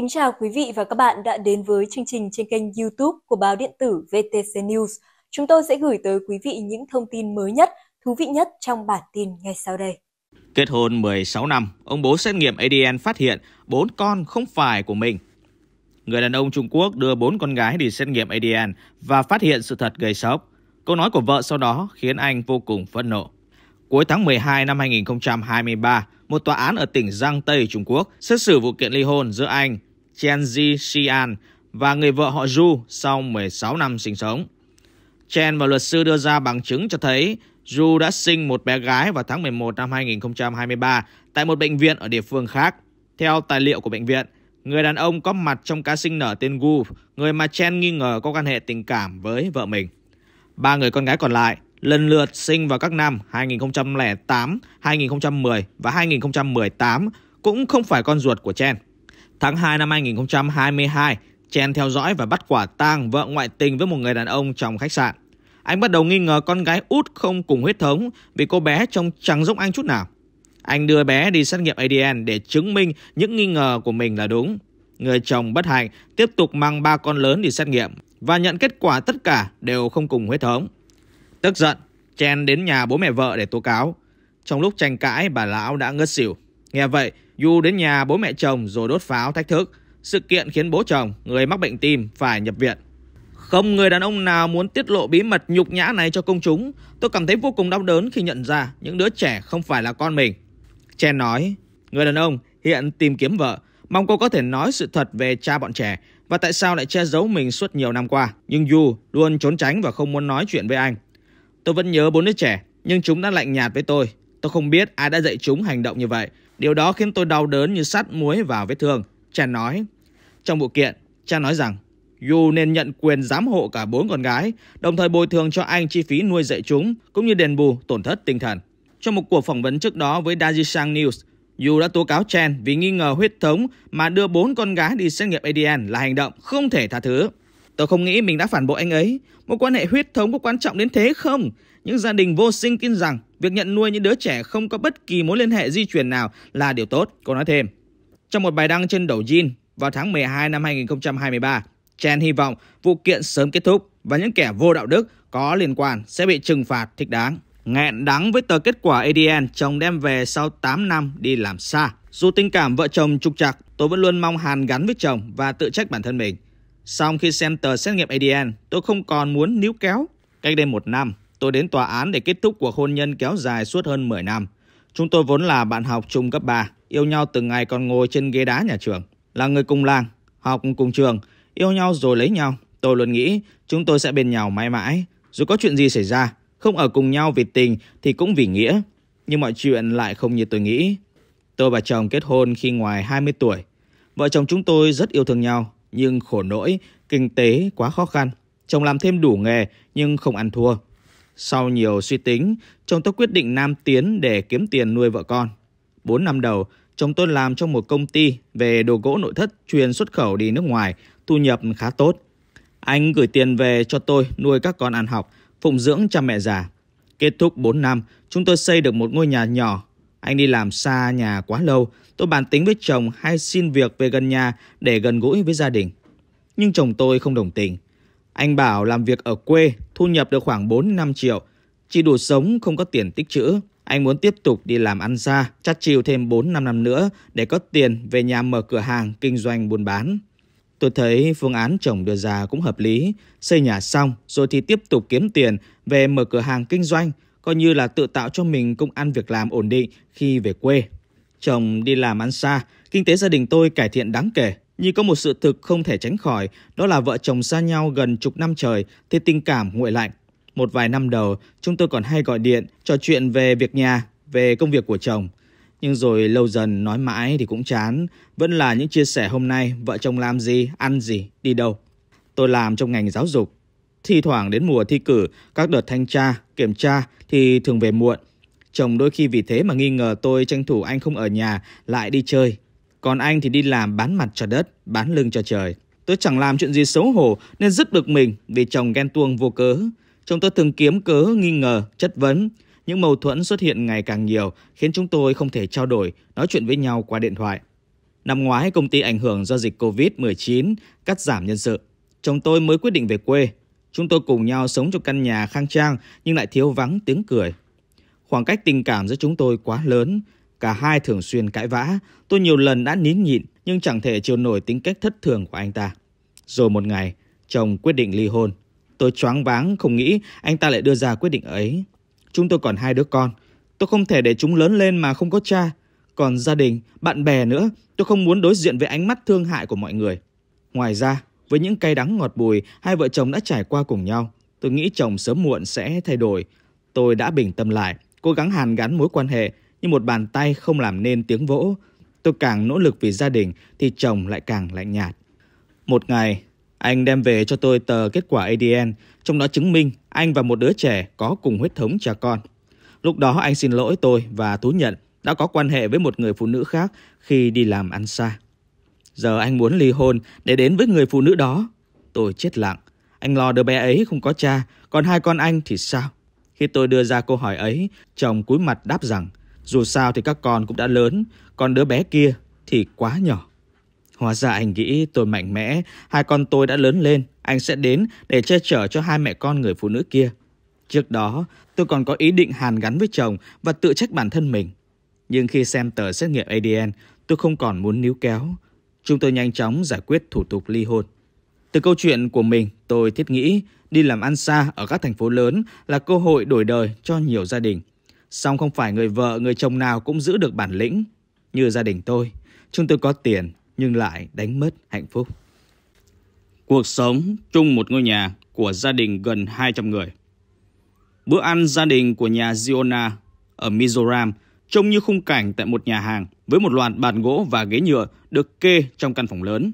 kính chào quý vị và các bạn đã đến với chương trình trên kênh YouTube của báo điện tử VTC News. Chúng tôi sẽ gửi tới quý vị những thông tin mới nhất, thú vị nhất trong bản tin ngay sau đây. Kết hôn 16 năm, ông bố xét nghiệm ADN phát hiện bốn con không phải của mình. Người đàn ông Trung Quốc đưa bốn con gái đi xét nghiệm ADN và phát hiện sự thật gây sốc. Câu nói của vợ sau đó khiến anh vô cùng phẫn nộ. Cuối tháng 12 năm 2023, một tòa án ở tỉnh Giang Tây, Trung Quốc xét xử vụ kiện ly hôn giữa anh Chen Ji Xian và người vợ họ Zhu sau 16 năm sinh sống. Chen và luật sư đưa ra bằng chứng cho thấy Zhu đã sinh một bé gái vào tháng 11 năm 2023 tại một bệnh viện ở địa phương khác. Theo tài liệu của bệnh viện, người đàn ông có mặt trong ca sinh nở tên Gu, người mà Chen nghi ngờ có quan hệ tình cảm với vợ mình. Ba người con gái còn lại lần lượt sinh vào các năm 2008, 2010 và 2018 cũng không phải con ruột của Chen. Tháng 2 năm 2022, Chen theo dõi và bắt quả tang vợ ngoại tình với một người đàn ông trong khách sạn. Anh bắt đầu nghi ngờ con gái út không cùng huyết thống vì cô bé trông chẳng giống anh chút nào. Anh đưa bé đi xét nghiệm ADN để chứng minh những nghi ngờ của mình là đúng. Người chồng bất hạnh tiếp tục mang ba con lớn đi xét nghiệm và nhận kết quả tất cả đều không cùng huyết thống. Tức giận, Chen đến nhà bố mẹ vợ để tố cáo. Trong lúc tranh cãi, bà lão đã ngất xỉu. Nghe vậy, Du đến nhà bố mẹ chồng rồi đốt pháo thách thức. Sự kiện khiến bố chồng, người mắc bệnh tim, phải nhập viện. Không người đàn ông nào muốn tiết lộ bí mật nhục nhã này cho công chúng. Tôi cảm thấy vô cùng đau đớn khi nhận ra những đứa trẻ không phải là con mình. Chen nói, người đàn ông hiện tìm kiếm vợ. Mong cô có thể nói sự thật về cha bọn trẻ và tại sao lại che giấu mình suốt nhiều năm qua. Nhưng Yu luôn trốn tránh và không muốn nói chuyện với anh. Tôi vẫn nhớ bốn đứa trẻ, nhưng chúng đã lạnh nhạt với tôi. Tôi không biết ai đã dạy chúng hành động như vậy Điều đó khiến tôi đau đớn như sắt muối vào vết thương. Cha nói. Trong vụ kiện, cha nói rằng Yu nên nhận quyền giám hộ cả bốn con gái, đồng thời bồi thường cho anh chi phí nuôi dạy chúng, cũng như đền bù tổn thất tinh thần. Trong một cuộc phỏng vấn trước đó với Dajisang News, Yu đã tố cáo Chen vì nghi ngờ huyết thống mà đưa bốn con gái đi xét nghiệm ADN là hành động không thể tha thứ. Tôi không nghĩ mình đã phản bội anh ấy. Một quan hệ huyết thống có quan trọng đến thế không? Những gia đình vô sinh tin rằng việc nhận nuôi những đứa trẻ không có bất kỳ mối liên hệ di truyền nào là điều tốt, cô nói thêm. Trong một bài đăng trên đầu Jin vào tháng 12 năm 2023, Chen hy vọng vụ kiện sớm kết thúc và những kẻ vô đạo đức có liên quan sẽ bị trừng phạt thích đáng. Nghẹn đắng với tờ kết quả ADN chồng đem về sau 8 năm đi làm xa. Dù tình cảm vợ chồng trục trặc, tôi vẫn luôn mong hàn gắn với chồng và tự trách bản thân mình. sau khi xem tờ xét nghiệm ADN, tôi không còn muốn níu kéo. Cách đây một năm, Tôi đến tòa án để kết thúc cuộc hôn nhân kéo dài suốt hơn 10 năm. Chúng tôi vốn là bạn học chung cấp 3, yêu nhau từng ngày còn ngồi trên ghế đá nhà trường. Là người cùng làng, học cùng trường, yêu nhau rồi lấy nhau. Tôi luôn nghĩ chúng tôi sẽ bên nhau mãi mãi. Dù có chuyện gì xảy ra, không ở cùng nhau vì tình thì cũng vì nghĩa. Nhưng mọi chuyện lại không như tôi nghĩ. Tôi và chồng kết hôn khi ngoài 20 tuổi. Vợ chồng chúng tôi rất yêu thương nhau, nhưng khổ nỗi, kinh tế quá khó khăn. Chồng làm thêm đủ nghề nhưng không ăn thua. Sau nhiều suy tính, chồng tôi quyết định nam tiến để kiếm tiền nuôi vợ con. 4 năm đầu, chồng tôi làm trong một công ty về đồ gỗ nội thất chuyên xuất khẩu đi nước ngoài, thu nhập khá tốt. Anh gửi tiền về cho tôi nuôi các con ăn học, phụng dưỡng cha mẹ già. Kết thúc 4 năm, chúng tôi xây được một ngôi nhà nhỏ. Anh đi làm xa nhà quá lâu, tôi bàn tính với chồng hay xin việc về gần nhà để gần gũi với gia đình. Nhưng chồng tôi không đồng tình. Anh bảo làm việc ở quê thu nhập được khoảng 4-5 triệu, chỉ đủ sống không có tiền tích chữ Anh muốn tiếp tục đi làm ăn xa, chắt chiều thêm 4-5 năm nữa để có tiền về nhà mở cửa hàng, kinh doanh buôn bán. Tôi thấy phương án chồng đưa ra cũng hợp lý, xây nhà xong rồi thì tiếp tục kiếm tiền về mở cửa hàng kinh doanh, coi như là tự tạo cho mình công ăn việc làm ổn định khi về quê. Chồng đi làm ăn xa, kinh tế gia đình tôi cải thiện đáng kể, như có một sự thực không thể tránh khỏi, đó là vợ chồng xa nhau gần chục năm trời thì tình cảm nguội lạnh. Một vài năm đầu, chúng tôi còn hay gọi điện, trò chuyện về việc nhà, về công việc của chồng. Nhưng rồi lâu dần nói mãi thì cũng chán, vẫn là những chia sẻ hôm nay vợ chồng làm gì, ăn gì, đi đâu. Tôi làm trong ngành giáo dục. Thi thoảng đến mùa thi cử, các đợt thanh tra, kiểm tra thì thường về muộn. Chồng đôi khi vì thế mà nghi ngờ tôi tranh thủ anh không ở nhà, lại đi chơi, còn anh thì đi làm bán mặt cho đất, bán lưng cho trời. Tôi chẳng làm chuyện gì xấu hổ nên dứt được mình vì chồng ghen tuông vô cớ. Chồng tôi thường kiếm cớ, nghi ngờ, chất vấn. Những mâu thuẫn xuất hiện ngày càng nhiều khiến chúng tôi không thể trao đổi, nói chuyện với nhau qua điện thoại. Năm ngoái công ty ảnh hưởng do dịch Covid-19, cắt giảm nhân sự. Chồng tôi mới quyết định về quê. Chúng tôi cùng nhau sống trong căn nhà khang trang nhưng lại thiếu vắng tiếng cười. Khoảng cách tình cảm giữa chúng tôi quá lớn, Cả hai thường xuyên cãi vã, tôi nhiều lần đã nín nhịn nhưng chẳng thể chịu nổi tính cách thất thường của anh ta. Rồi một ngày, chồng quyết định ly hôn. Tôi choáng váng không nghĩ anh ta lại đưa ra quyết định ấy. Chúng tôi còn hai đứa con, tôi không thể để chúng lớn lên mà không có cha. Còn gia đình, bạn bè nữa, tôi không muốn đối diện với ánh mắt thương hại của mọi người. Ngoài ra, với những cay đắng ngọt bùi hai vợ chồng đã trải qua cùng nhau, tôi nghĩ chồng sớm muộn sẽ thay đổi. Tôi đã bình tâm lại, cố gắng hàn gắn mối quan hệ như một bàn tay không làm nên tiếng vỗ. Tôi càng nỗ lực vì gia đình thì chồng lại càng lạnh nhạt. Một ngày, anh đem về cho tôi tờ kết quả ADN, trong đó chứng minh anh và một đứa trẻ có cùng huyết thống cha con. Lúc đó anh xin lỗi tôi và thú nhận đã có quan hệ với một người phụ nữ khác khi đi làm ăn xa. Giờ anh muốn ly hôn để đến với người phụ nữ đó. Tôi chết lặng. Anh lo đứa bé ấy không có cha, còn hai con anh thì sao? Khi tôi đưa ra câu hỏi ấy, chồng cúi mặt đáp rằng dù sao thì các con cũng đã lớn, còn đứa bé kia thì quá nhỏ. Hóa ra anh nghĩ tôi mạnh mẽ, hai con tôi đã lớn lên, anh sẽ đến để che chở cho hai mẹ con người phụ nữ kia. Trước đó, tôi còn có ý định hàn gắn với chồng và tự trách bản thân mình. Nhưng khi xem tờ xét nghiệm ADN, tôi không còn muốn níu kéo. Chúng tôi nhanh chóng giải quyết thủ tục ly hôn. Từ câu chuyện của mình, tôi thiết nghĩ đi làm ăn xa ở các thành phố lớn là cơ hội đổi đời cho nhiều gia đình. Song không phải người vợ, người chồng nào cũng giữ được bản lĩnh. Như gia đình tôi, chúng tôi có tiền nhưng lại đánh mất hạnh phúc. Cuộc sống chung một ngôi nhà của gia đình gần 200 người. Bữa ăn gia đình của nhà Ziona ở Mizoram trông như khung cảnh tại một nhà hàng với một loạt bàn gỗ và ghế nhựa được kê trong căn phòng lớn.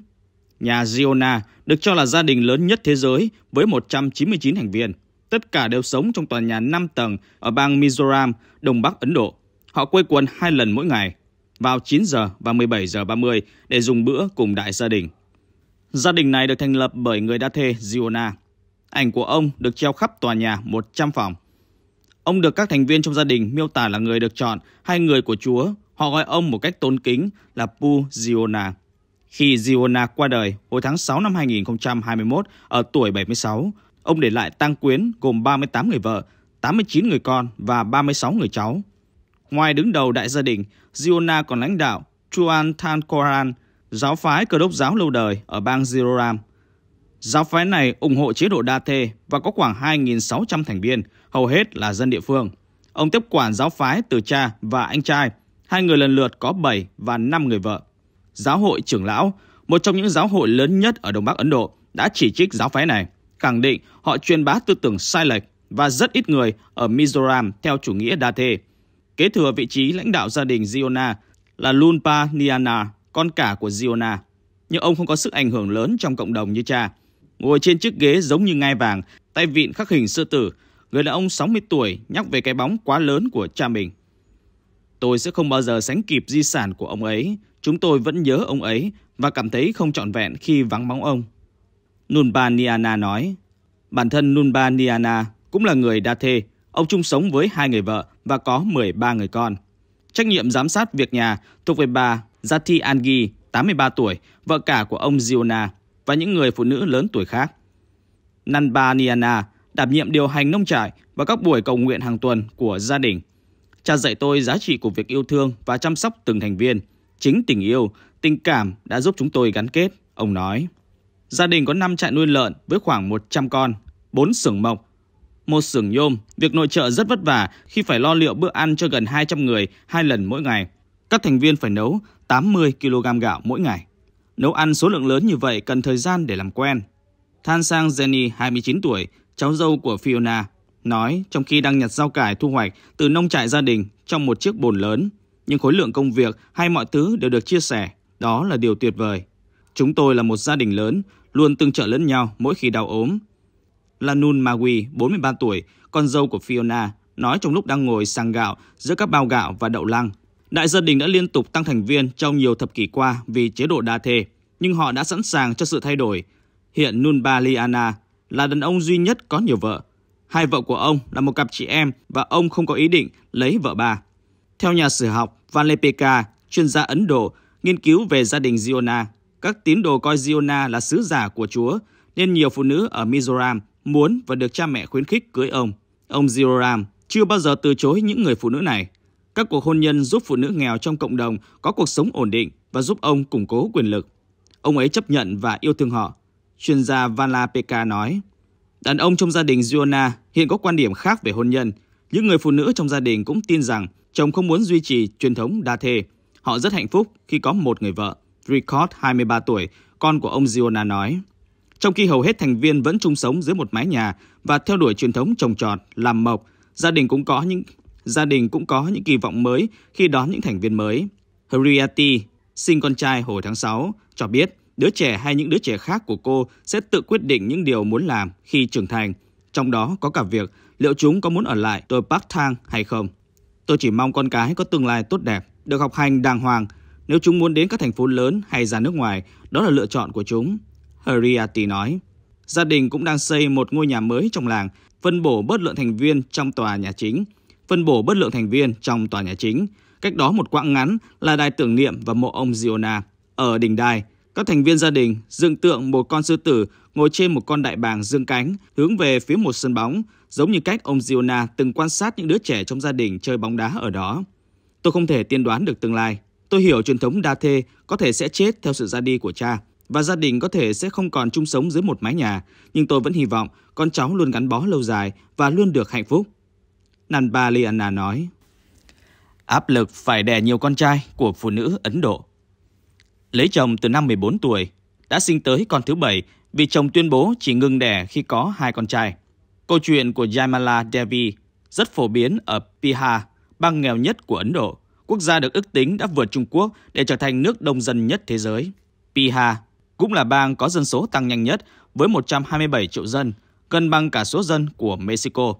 Nhà Ziona được cho là gia đình lớn nhất thế giới với 199 thành viên – Tất cả đều sống trong tòa nhà 5 tầng ở bang Mizoram, Đông Bắc Ấn Độ. Họ quây quần hai lần mỗi ngày, vào 9 giờ và 17 giờ 30 để dùng bữa cùng đại gia đình. Gia đình này được thành lập bởi người đã thê Giona. Ảnh của ông được treo khắp tòa nhà 100 phòng. Ông được các thành viên trong gia đình miêu tả là người được chọn hai người của Chúa. Họ gọi ông một cách tôn kính là Pu Giona. Khi Giona qua đời hồi tháng 6 năm 2021 ở tuổi 76, ông để lại tang quyến gồm 38 người vợ, 89 người con và 36 người cháu. Ngoài đứng đầu đại gia đình, Giona còn lãnh đạo Chuan Than Koran, giáo phái cơ đốc giáo lâu đời ở bang Ziroram. Giáo phái này ủng hộ chế độ đa thê và có khoảng 2.600 thành viên, hầu hết là dân địa phương. Ông tiếp quản giáo phái từ cha và anh trai, hai người lần lượt có 7 và 5 người vợ. Giáo hội trưởng lão, một trong những giáo hội lớn nhất ở Đông Bắc Ấn Độ, đã chỉ trích giáo phái này khẳng định họ truyền bá tư tưởng sai lệch và rất ít người ở Mizoram theo chủ nghĩa đa thê. Kế thừa vị trí lãnh đạo gia đình Ziona là Lunpa Niana, con cả của Ziona. Nhưng ông không có sức ảnh hưởng lớn trong cộng đồng như cha. Ngồi trên chiếc ghế giống như ngai vàng, tay vịn khắc hình sư tử, người đàn ông 60 tuổi nhắc về cái bóng quá lớn của cha mình. Tôi sẽ không bao giờ sánh kịp di sản của ông ấy. Chúng tôi vẫn nhớ ông ấy và cảm thấy không trọn vẹn khi vắng bóng ông. Nunbaniana nói. Bản thân Nunbaniana cũng là người đa thê, ông chung sống với hai người vợ và có 13 người con. Trách nhiệm giám sát việc nhà thuộc về bà Zati Angi, 83 tuổi, vợ cả của ông Ziona và những người phụ nữ lớn tuổi khác. Nanbaniana đảm nhiệm điều hành nông trại và các buổi cầu nguyện hàng tuần của gia đình. Cha dạy tôi giá trị của việc yêu thương và chăm sóc từng thành viên. Chính tình yêu, tình cảm đã giúp chúng tôi gắn kết, ông nói. Gia đình có 5 trại nuôi lợn với khoảng 100 con, 4 xưởng mộc, một xưởng nhôm. Việc nội trợ rất vất vả khi phải lo liệu bữa ăn cho gần 200 người hai lần mỗi ngày. Các thành viên phải nấu 80 kg gạo mỗi ngày. Nấu ăn số lượng lớn như vậy cần thời gian để làm quen. Than sang Jenny, 29 tuổi, cháu dâu của Fiona, nói trong khi đang nhặt rau cải thu hoạch từ nông trại gia đình trong một chiếc bồn lớn. Nhưng khối lượng công việc hay mọi thứ đều được chia sẻ, đó là điều tuyệt vời. Chúng tôi là một gia đình lớn, luôn tương trợ lẫn nhau mỗi khi đau ốm. Lanun Magui, 43 tuổi, con dâu của Fiona, nói trong lúc đang ngồi sàng gạo giữa các bao gạo và đậu lăng. Đại gia đình đã liên tục tăng thành viên trong nhiều thập kỷ qua vì chế độ đa thê, nhưng họ đã sẵn sàng cho sự thay đổi. Hiện Nunba Liana là đàn ông duy nhất có nhiều vợ. Hai vợ của ông là một cặp chị em và ông không có ý định lấy vợ ba. Theo nhà sử học Valepeka, chuyên gia Ấn Độ, nghiên cứu về gia đình Giona, các tín đồ coi Giona là sứ giả của Chúa, nên nhiều phụ nữ ở Mizoram muốn và được cha mẹ khuyến khích cưới ông. Ông Zioram chưa bao giờ từ chối những người phụ nữ này. Các cuộc hôn nhân giúp phụ nữ nghèo trong cộng đồng có cuộc sống ổn định và giúp ông củng cố quyền lực. Ông ấy chấp nhận và yêu thương họ. Chuyên gia Vala Peka nói, Đàn ông trong gia đình Giona hiện có quan điểm khác về hôn nhân. Những người phụ nữ trong gia đình cũng tin rằng chồng không muốn duy trì truyền thống đa thê. Họ rất hạnh phúc khi có một người vợ. Ricott, 23 tuổi, con của ông Giona nói. Trong khi hầu hết thành viên vẫn chung sống dưới một mái nhà và theo đuổi truyền thống trồng trọt, làm mộc, gia đình cũng có những gia đình cũng có những kỳ vọng mới khi đón những thành viên mới. Heriati, sinh con trai hồi tháng 6, cho biết đứa trẻ hay những đứa trẻ khác của cô sẽ tự quyết định những điều muốn làm khi trưởng thành. Trong đó có cả việc liệu chúng có muốn ở lại tôi Park Thang hay không. Tôi chỉ mong con cái có tương lai tốt đẹp, được học hành đàng hoàng, nếu chúng muốn đến các thành phố lớn hay ra nước ngoài, đó là lựa chọn của chúng. Heriati nói. Gia đình cũng đang xây một ngôi nhà mới trong làng, phân bổ bớt lượng thành viên trong tòa nhà chính, phân bổ bớt lượng thành viên trong tòa nhà chính. Cách đó một quãng ngắn là đài tưởng niệm và mộ ông Giona. Ở đỉnh đài, các thành viên gia đình dựng tượng một con sư tử ngồi trên một con đại bàng dương cánh hướng về phía một sân bóng, giống như cách ông Giona từng quan sát những đứa trẻ trong gia đình chơi bóng đá ở đó. Tôi không thể tiên đoán được tương lai, Tôi hiểu truyền thống đa thê có thể sẽ chết theo sự ra đi của cha và gia đình có thể sẽ không còn chung sống dưới một mái nhà, nhưng tôi vẫn hy vọng con cháu luôn gắn bó lâu dài và luôn được hạnh phúc. Nanba Liana nói. Áp lực phải đẻ nhiều con trai của phụ nữ Ấn Độ. Lấy chồng từ năm 14 tuổi, đã sinh tới con thứ bảy vì chồng tuyên bố chỉ ngừng đẻ khi có hai con trai. Câu chuyện của Jaimala Devi rất phổ biến ở Bihar, bang nghèo nhất của Ấn Độ quốc gia được ước tính đã vượt Trung Quốc để trở thành nước đông dân nhất thế giới. Bihar cũng là bang có dân số tăng nhanh nhất với 127 triệu dân, gần bằng cả số dân của Mexico.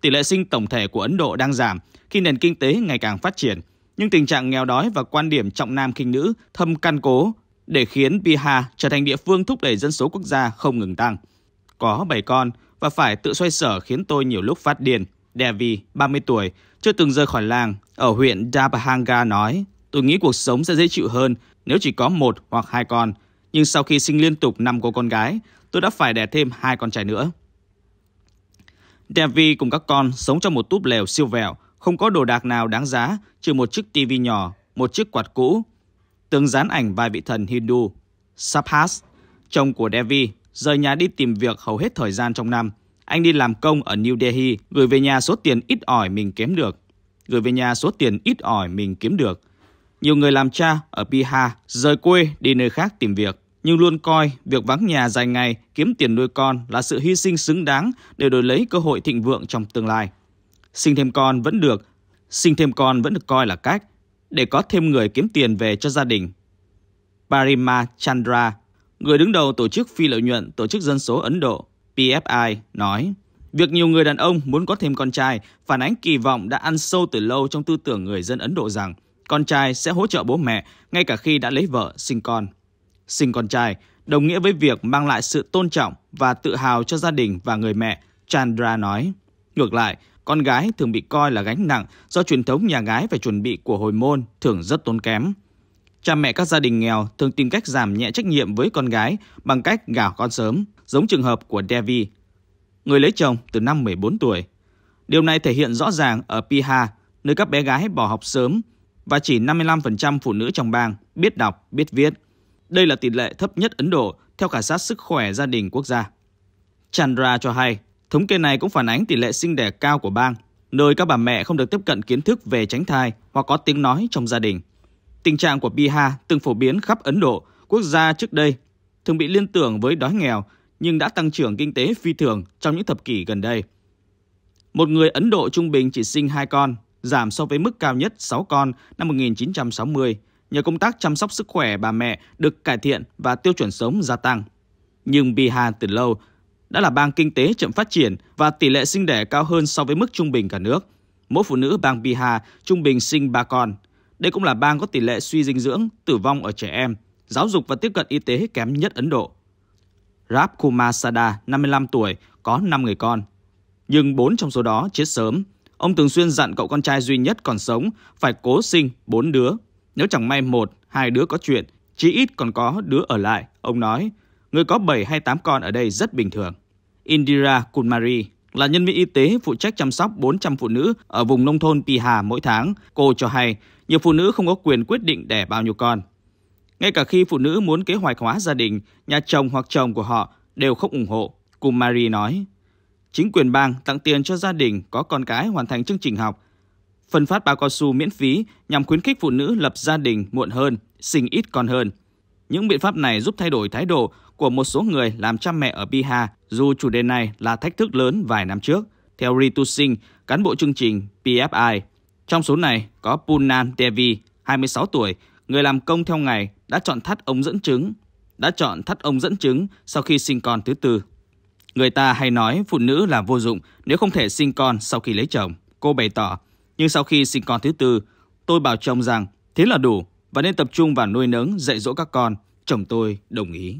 Tỷ lệ sinh tổng thể của Ấn Độ đang giảm khi nền kinh tế ngày càng phát triển, nhưng tình trạng nghèo đói và quan điểm trọng nam khinh nữ thâm căn cố để khiến Bihar trở thành địa phương thúc đẩy dân số quốc gia không ngừng tăng. Có 7 con và phải tự xoay sở khiến tôi nhiều lúc phát điên. Devi, 30 tuổi, chưa từng rời khỏi làng ở huyện Dabahanga nói, tôi nghĩ cuộc sống sẽ dễ chịu hơn nếu chỉ có một hoặc hai con, nhưng sau khi sinh liên tục năm cô con gái, tôi đã phải đẻ thêm hai con trai nữa. Devi cùng các con sống trong một túp lều siêu vẹo, không có đồ đạc nào đáng giá, trừ một chiếc tivi nhỏ, một chiếc quạt cũ, tướng dán ảnh vài vị thần Hindu. Sabhas, chồng của Devi, rời nhà đi tìm việc hầu hết thời gian trong năm. Anh đi làm công ở New Delhi, gửi về nhà số tiền ít ỏi mình kiếm được gửi về nhà số tiền ít ỏi mình kiếm được. Nhiều người làm cha ở Bihar rời quê đi nơi khác tìm việc, nhưng luôn coi việc vắng nhà dài ngày kiếm tiền nuôi con là sự hy sinh xứng đáng để đổi lấy cơ hội thịnh vượng trong tương lai. Sinh thêm con vẫn được, sinh thêm con vẫn được coi là cách để có thêm người kiếm tiền về cho gia đình. Parima Chandra, người đứng đầu tổ chức phi lợi nhuận Tổ chức Dân số Ấn Độ, PFI, nói Việc nhiều người đàn ông muốn có thêm con trai phản ánh kỳ vọng đã ăn sâu từ lâu trong tư tưởng người dân Ấn Độ rằng con trai sẽ hỗ trợ bố mẹ ngay cả khi đã lấy vợ, sinh con. Sinh con trai đồng nghĩa với việc mang lại sự tôn trọng và tự hào cho gia đình và người mẹ, Chandra nói. Ngược lại, con gái thường bị coi là gánh nặng do truyền thống nhà gái phải chuẩn bị của hồi môn thường rất tốn kém. Cha mẹ các gia đình nghèo thường tìm cách giảm nhẹ trách nhiệm với con gái bằng cách gả con sớm, giống trường hợp của Devi, người lấy chồng từ năm 14 tuổi. Điều này thể hiện rõ ràng ở Piha, nơi các bé gái bỏ học sớm và chỉ 55% phụ nữ trong bang biết đọc, biết viết. Đây là tỷ lệ thấp nhất Ấn Độ theo khảo sát sức khỏe gia đình quốc gia. Chandra cho hay, thống kê này cũng phản ánh tỷ lệ sinh đẻ cao của bang, nơi các bà mẹ không được tiếp cận kiến thức về tránh thai hoặc có tiếng nói trong gia đình. Tình trạng của Bihar từng phổ biến khắp Ấn Độ, quốc gia trước đây thường bị liên tưởng với đói nghèo nhưng đã tăng trưởng kinh tế phi thường trong những thập kỷ gần đây. Một người Ấn Độ trung bình chỉ sinh 2 con, giảm so với mức cao nhất 6 con năm 1960 nhờ công tác chăm sóc sức khỏe bà mẹ được cải thiện và tiêu chuẩn sống gia tăng. Nhưng Bihar từ lâu đã là bang kinh tế chậm phát triển và tỷ lệ sinh đẻ cao hơn so với mức trung bình cả nước. Mỗi phụ nữ bang Bihar trung bình sinh 3 con. Đây cũng là bang có tỷ lệ suy dinh dưỡng, tử vong ở trẻ em, giáo dục và tiếp cận y tế kém nhất Ấn Độ. Rab Sada, 55 tuổi, có 5 người con. Nhưng 4 trong số đó chết sớm. Ông Thường Xuyên dặn cậu con trai duy nhất còn sống phải cố sinh 4 đứa. Nếu chẳng may một, hai đứa có chuyện, chí ít còn có đứa ở lại, ông nói. Người có 7 hay 8 con ở đây rất bình thường. Indira Kumari là nhân viên y tế phụ trách chăm sóc 400 phụ nữ ở vùng nông thôn Piha mỗi tháng. Cô cho hay, nhiều phụ nữ không có quyền quyết định đẻ bao nhiêu con. Ngay cả khi phụ nữ muốn kế hoạch hóa gia đình, nhà chồng hoặc chồng của họ đều không ủng hộ, cùng Marie nói. Chính quyền bang tặng tiền cho gia đình có con cái hoàn thành chương trình học, phân phát bao cao su miễn phí nhằm khuyến khích phụ nữ lập gia đình muộn hơn, sinh ít con hơn. Những biện pháp này giúp thay đổi thái độ của một số người làm cha mẹ ở Bihar, dù chủ đề này là thách thức lớn vài năm trước. Theo Ritu Singh, cán bộ chương trình PFI, trong số này có Punan Devi, 26 tuổi, người làm công theo ngày đã chọn thắt ống dẫn trứng, đã chọn thắt ống dẫn trứng sau khi sinh con thứ tư. Người ta hay nói phụ nữ là vô dụng nếu không thể sinh con sau khi lấy chồng. Cô bày tỏ, nhưng sau khi sinh con thứ tư, tôi bảo chồng rằng thế là đủ và nên tập trung vào nuôi nấng, dạy dỗ các con. Chồng tôi đồng ý.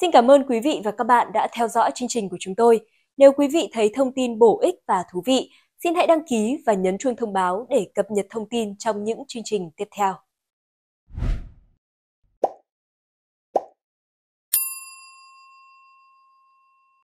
Xin cảm ơn quý vị và các bạn đã theo dõi chương trình của chúng tôi. Nếu quý vị thấy thông tin bổ ích và thú vị, xin hãy đăng ký và nhấn chuông thông báo để cập nhật thông tin trong những chương trình tiếp theo.